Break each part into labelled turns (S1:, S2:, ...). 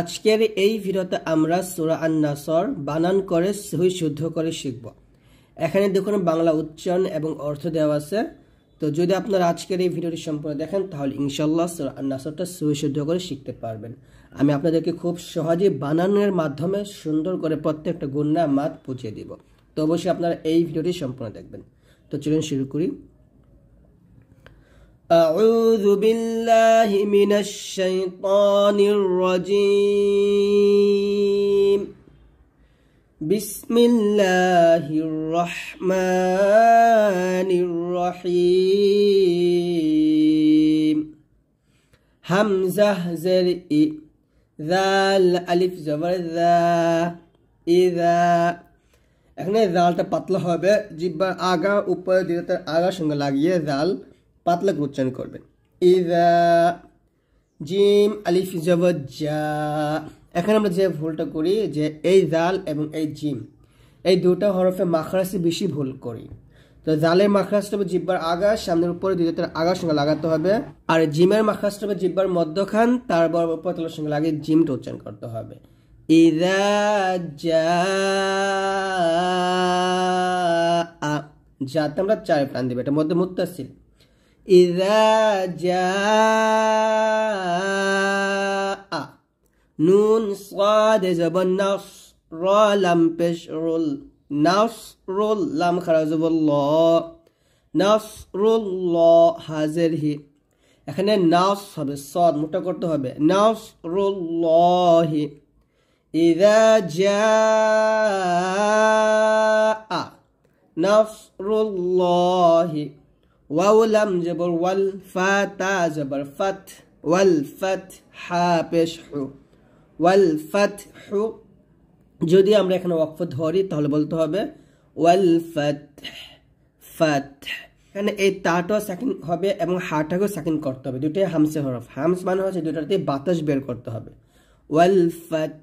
S1: আজকের এই ভিডিওতে আমরা সুরা আন্নাসর বানান করে সহি শুদ্ধ করে শিখব এখানে দেখুন বাংলা উচ্চারণ এবং অর্থ দেওয়া আছে তো যদি আপনারা আজকের এই ভিডিওটি সম্পূর্ণ দেখেন তাহলে ইনশাল্লাহ সুরা আন্নাসরটা সহি শুদ্ধ করে শিখতে পারবেন আমি আপনাদেরকে খুব সহজে বানানের মাধ্যমে সুন্দর করে প্রত্যেকটা গুন্না মাত পৌঁছে দিব তো অবশ্যই আপনারা এই ভিডিওটি সম্পূর্ণ দেখবেন তো চলুন শুরু করি أعوذ بالله من الشيطان الرجيم بسم الله الرحمن الرحيم همزة زرئ ذا الألف زبر ذا إذا إحنا জালটা পাতলা হবে জিব্বার আগা উপরে দিকে আগা সঙ্গে লাগিয়ে পাতলা করে উচ্চারণ করবেন জিম আলিফ জবর জা এখন আমরা যে ভুলটা করি যে এই জাল এবং এই জিম এই দুটা হরফে মাখরাসে বেশি ভুল করি তো জালের মাখরাসটা হবে জিব্বার আগা সামনের উপরে দুই তার আগার সঙ্গে লাগাতে হবে আর জিমের মাখরাসটা হবে জিব্বার মধ্যখান তার বরাবর পাতলার সঙ্গে লাগিয়ে জিমটা উচ্চারণ করতে হবে জা যাতে আমরা চার প্রাণ দেবে এটা মধ্যে মুত্তাসিল إذا جاء نون صاد زب النص را لم بشر النصر لم خرزب الله نصر الله حاضر হি এখানে নাস হবে সদ মোটা করতে হবে নাসরুল্লাহি ইযা জাআ নাসরুল্লাহি ওয়াউলাম জবর ওয়াল ফা তা জবর ফাত ওয়াল ফাত হা পেশ হু ওয়াল ফাত হু যদি আমরা এখানে ওয়াকফ ধরি তাহলে বলতে হবে ওয়াল ফাত ফাত এখানে এই তাটাও সাকিন হবে এবং হাটাকেও সাকিন করতে হবে দুটোই হামসে হরফ হামস মানে হচ্ছে দুটাতে বাতাস বের করতে হবে ওয়াল ফাত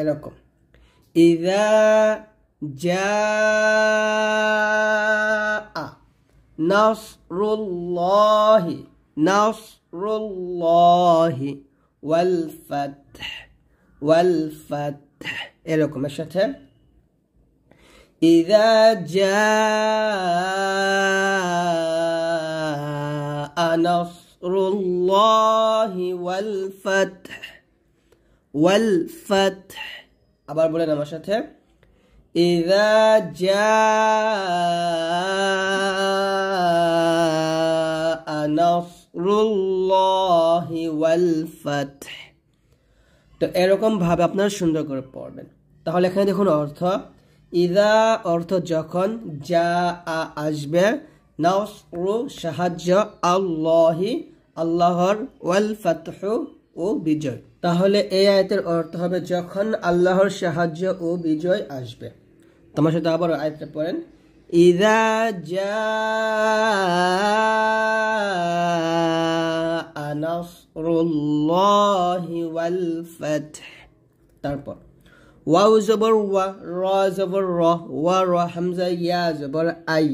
S1: এরকম ইদা জা نصر الله نصر الله والفتح والفتح ايه لكم مشتها إذا جاء نصر الله والفتح والفتح আবার বলে নামার সাথে إذا جاء نصر الله والفتح তো এরকমভাবে আপনারা সুন্দর করে পড়বেন তাহলে এখানে দেখুন অর্থ ইদা অর্থ যখন যা আ আসবে নাসরু সাহায্য আল্লাহি আল্লাহর ওয়াল ফাতহু ও বিজয় তাহলে এই আয়তের অর্থ হবে যখন আল্লাহর সাহায্য ও বিজয় আসবে তোমার সাথে আবার আয়াতটা পড়েন ইদা জা নাসরুল্লাহি ওয়াল ফাতহ তারপর ওয়াও জবর ওয়া র জবর র ওয়া র হামজা ইয়া জবর আই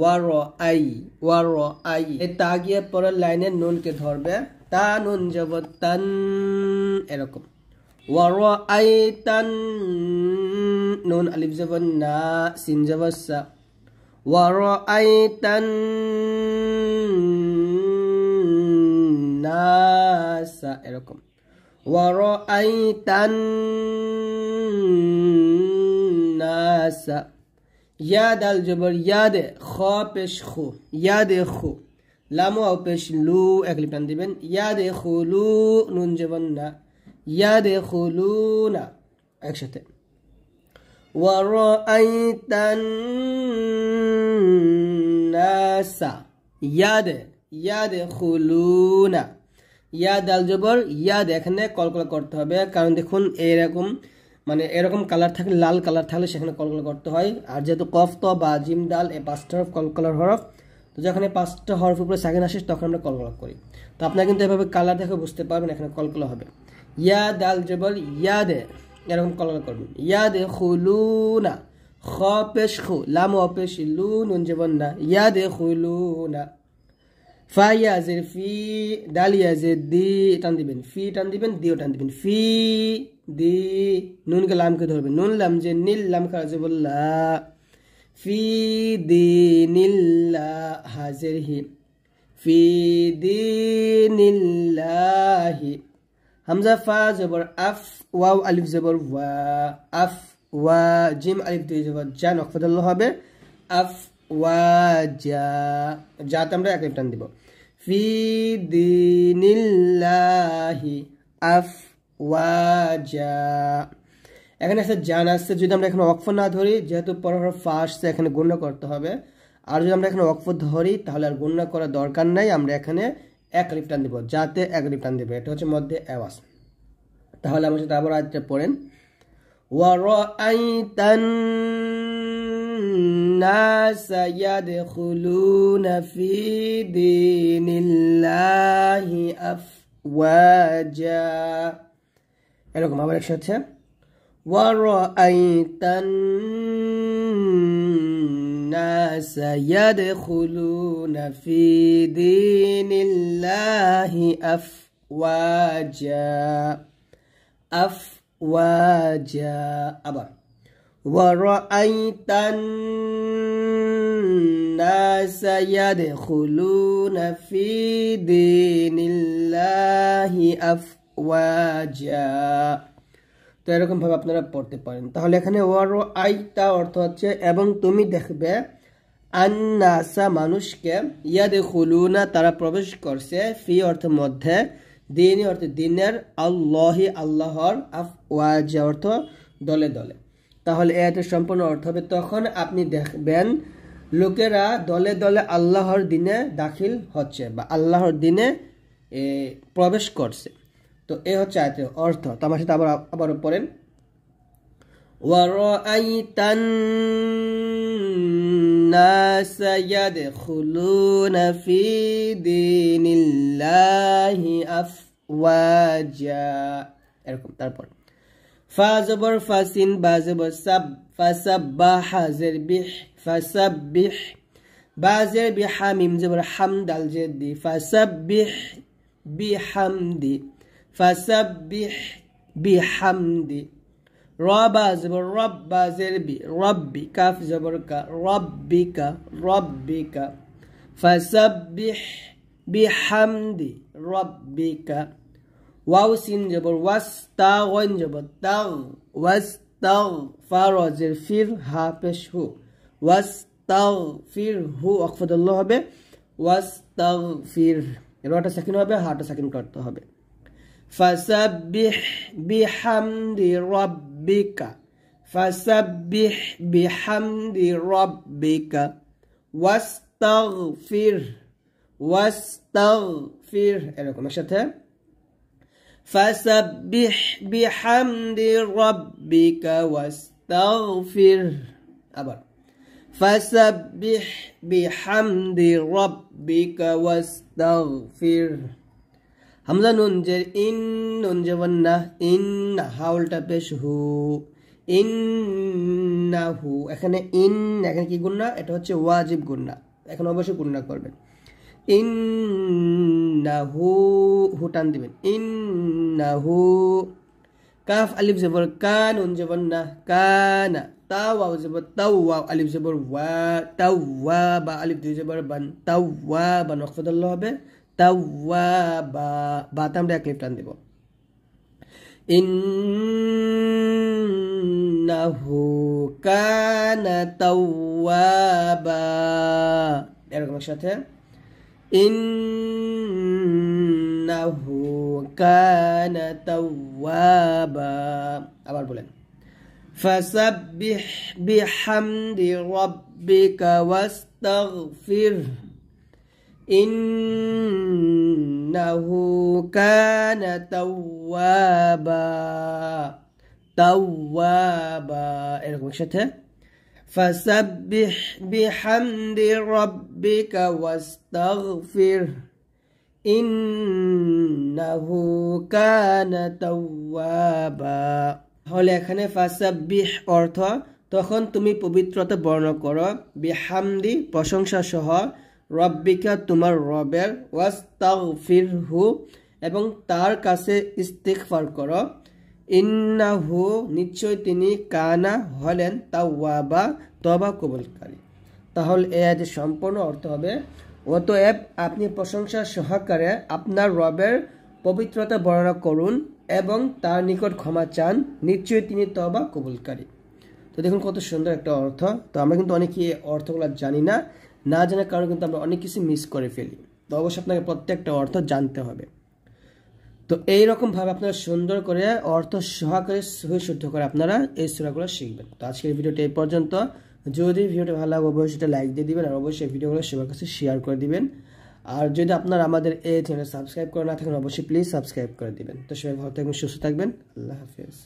S1: ওয়া র আই ওয়া র আই এ তাগিয়া পরের লাইনে নুনকে ধরবে তা নুন জবর তান এরকম ورأيت نون ألف نا سين زبسا ورأيت الناس إلكم ورأيت الناس یاد الجبر یاد خوا خو یاد خو لامو او پیش لو اگلی پندیبن یاد خو لو نون جبن نا يدخلون একসাথে ورأيت الناس يد يدخلون ইয়াদ আল জবর ইয়াদ এখানে কলকলা করতে হবে কারণ দেখুন এরকম মানে এরকম কালার থাকলে লাল কালার থাকলে সেখানে কলকলা করতে হয় আর যেহেতু কফ ত বা জিম ডাল এ পাঁচটা হরফ কলকলার হরফ তো যখন এই পাঁচটা হরফ উপরে সেকেন্ড আসিস তখন আমরা কলকলা করি তো আপনারা কিন্তু এভাবে কালার দেখে বুঝতে পারবেন এখানে কলকলা হবে ইয়াদ আল জবল ইয়াদে এরকম কলকা করবেন ইয়াদে খুলুনা খ পেশ খু লাম অপেশ লু নুন জবন না ইয়াদে না ফা ইয়াজের ফি দাল ইয়াজের দি টান দিবেন ফি টান দিবেন দিও টান দিবেন ফি দি নুনকে লামকে ধরবেন নুন লাম যে নীল লাম খারাজ বললা ফি দি নীল্লা হাজের হি ফি দি নীল্লাহি হামজা ফা জবর আফ ওয়া আলিফ জবর ওয়া আফ ওয়া জিম আলিফ দুই জবর যা নকফদল হবে আফ ওয়া যা যাতে আমরা এক দিব ফি দিনিল্লাহি আফ ওয়া যা এখানে আসছে জান আসছে যদি আমরা এখানে অক্ফ না ধরি যেহেতু পর ফা আসছে এখানে গুণ করতে হবে আর যদি আমরা এখানে অক্ফ ধরি তাহলে আর গুণ করা দরকার নাই আমরা এখানে এক আলিফ টান দিব যাতে এক আলিফ টান দেবে এটা হচ্ছে মধ্যে অ্যাওয়াজ তাহলে আমার সাথে আবার আজকে পড়েন এরকম আবার একসাথে ورأيت তান الناس يدخلون في دين الله أفواجا أفواجا أبا ورأيت الناس يدخلون في دين الله أفواجا তো এরকমভাবে আপনারা পড়তে পারেন তাহলে এখানে ওয়ার আই তা অর্থ হচ্ছে এবং তুমি দেখবে আন্নাসা মানুষকে ইয়া খুলুনা তারা প্রবেশ করছে ফি অর্থ মধ্যে দিন অর্থ দিনের আল্লাহি আল্লাহর আফ ওয়াজ অর্থ দলে দলে তাহলে এটা সম্পূর্ণ অর্থ হবে তখন আপনি দেখবেন লোকেরা দলে দলে আল্লাহর দিনে দাখিল হচ্ছে বা আল্লাহর দিনে প্রবেশ করছে তো এ হচ্ছে আয়াতের অর্থ তার সাথে আবার আবারও পড়েন ورأيت الناس يدخلون في دين الله أفواجا এরকম তারপর ফাজবর ফাসিন বাজবর সাব ফাসাব্বা হাজের বিহ ফাসাব্বিহ বাজের বিহামিম জবর ফাসাব্বিহ বিহামদি রবা জবর রব্বা জেরবি রব্বি কাফ জবর কা রব্বিকা রব্বিকা ফাসাব্বিহ বিহামদি রব্বিকা ওয়াও সিন জবর ওয়াস তা গন জবর তাও ওয়াস তাও ফা রজের ফির হা পেশ হু ওয়াস তাও ফির হু হবে ফির হবে হাটা সাকিন করতে হবে فسبح بحمد ربك فسبح بحمد ربك واستغفر واستغفر এরকম إيه একসাথে فسبح بحمد ربك واستغفر أبر فسبح بحمد ربك واستغفر হামজা নুন যে ইন নুন ইন না ইন হাউলটা বেশ হু ইন না হু এখানে ইন এখানে কি গুন্না এটা হচ্ছে ওয়াজিব গুন্না এখন অবশ্যই গুন্না করবেন ইন না হু হু টান দিবেন ইন না হু কাফ আলিফ জেবর কান উন জবর না কানা তাওয়া জবর তাওয়া আলিফ জেবর ওয়া তাওয়া বা আলিফ দুই জবর বান তাওয়া বা নকফদল্লা হবে তাওয়াবা বাতে আমরা এক লিফ টান দেব ইন্নাহু কানা তাওয়াবা এরকম একসাথে ইন্নাহু কানা তাওয়াবা আবার বলেন فسبح بحمد ربك واستغفره إن إنه كان توابا توابا এরকম সাথে فسبح بحمد ربك واستغفر إنه كان توابا হলে এখানে বিহ অর্থ তখন তুমি পবিত্রতা বর্ণনা করো বিহামদি প্রশংসা সহ রব্বিকা তোমার রবের ওয়াস তাগফির হু এবং তার কাছে ইস্তিকফার করো ইন্না হু নিশ্চয় তিনি কানা হলেন তা ওয়াবা তবা কবুলকারী তাহলে এ আজ সম্পূর্ণ অর্থ হবে অ্যাপ আপনি প্রশংসা সহকারে আপনার রবের পবিত্রতা বর্ণনা করুন এবং তার নিকট ক্ষমা চান নিশ্চয়ই তিনি তবা কবুলকারী তো দেখুন কত সুন্দর একটা অর্থ তো আমরা কিন্তু অনেকেই অর্থগুলো জানি না না জানার কারণে কিন্তু আমরা অনেক কিছু মিস করে ফেলি তো অবশ্যই আপনাকে প্রত্যেকটা অর্থ জানতে হবে তো এই আপনারা সুন্দর করে অর্থ সহকারে শুদ্ধ করে আপনারা এই সুরাগুলো শিখবেন তো আজকের ভিডিওটা এই পর্যন্ত যদি ভিডিওটা ভালো লাগে অবশ্যই সেটা লাইক দিয়ে দিবেন আর অবশ্যই ভিডিওগুলো সবার কাছে শেয়ার করে দিবেন আর যদি আপনারা আমাদের এই চ্যানেল সাবস্ক্রাইব করে না থাকেন অবশ্যই প্লিজ সাবস্ক্রাইব করে দিবেন তো সবাই ভালো থাকবেন সুস্থ থাকবেন আল্লাহ হাফিজ